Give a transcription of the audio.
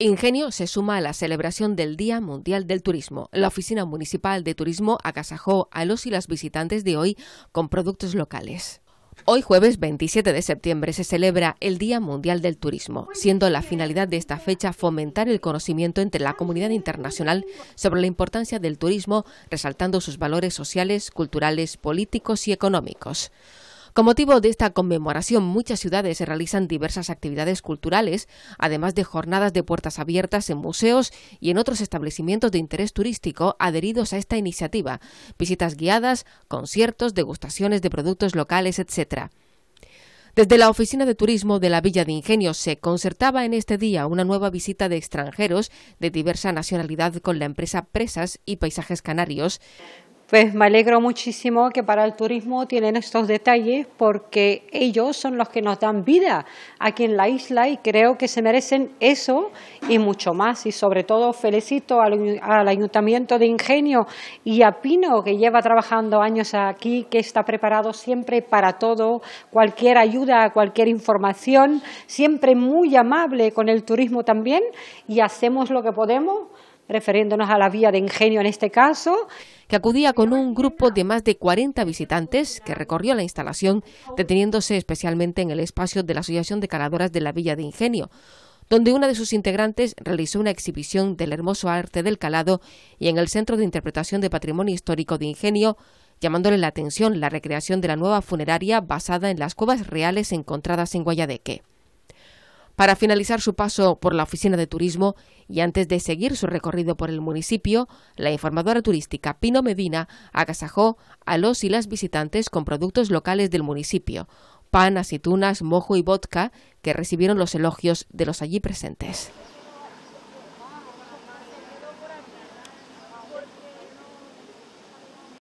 Ingenio se suma a la celebración del Día Mundial del Turismo. La Oficina Municipal de Turismo acasajó a los y las visitantes de hoy con productos locales. Hoy jueves 27 de septiembre se celebra el Día Mundial del Turismo, siendo la finalidad de esta fecha fomentar el conocimiento entre la comunidad internacional sobre la importancia del turismo, resaltando sus valores sociales, culturales, políticos y económicos. Con motivo de esta conmemoración, muchas ciudades se realizan diversas actividades culturales, además de jornadas de puertas abiertas en museos y en otros establecimientos de interés turístico adheridos a esta iniciativa, visitas guiadas, conciertos, degustaciones de productos locales, etc. Desde la Oficina de Turismo de la Villa de Ingenios se concertaba en este día una nueva visita de extranjeros de diversa nacionalidad con la empresa Presas y Paisajes Canarios. Pues me alegro muchísimo que para el turismo tienen estos detalles porque ellos son los que nos dan vida aquí en la isla y creo que se merecen eso y mucho más. Y sobre todo felicito al, al Ayuntamiento de Ingenio y a Pino que lleva trabajando años aquí, que está preparado siempre para todo, cualquier ayuda, cualquier información, siempre muy amable con el turismo también y hacemos lo que podemos refiriéndonos a la Villa de ingenio en este caso, que acudía con un grupo de más de 40 visitantes que recorrió la instalación, deteniéndose especialmente en el espacio de la Asociación de Caladoras de la Villa de Ingenio donde una de sus integrantes realizó una exhibición del hermoso arte del calado y en el Centro de Interpretación de Patrimonio Histórico de Ingenio, llamándole la atención la recreación de la nueva funeraria basada en las cuevas reales encontradas en Guayadeque. Para finalizar su paso por la oficina de turismo y antes de seguir su recorrido por el municipio, la informadora turística Pino Medina agasajó a los y las visitantes con productos locales del municipio, pan, aceitunas, mojo y vodka, que recibieron los elogios de los allí presentes.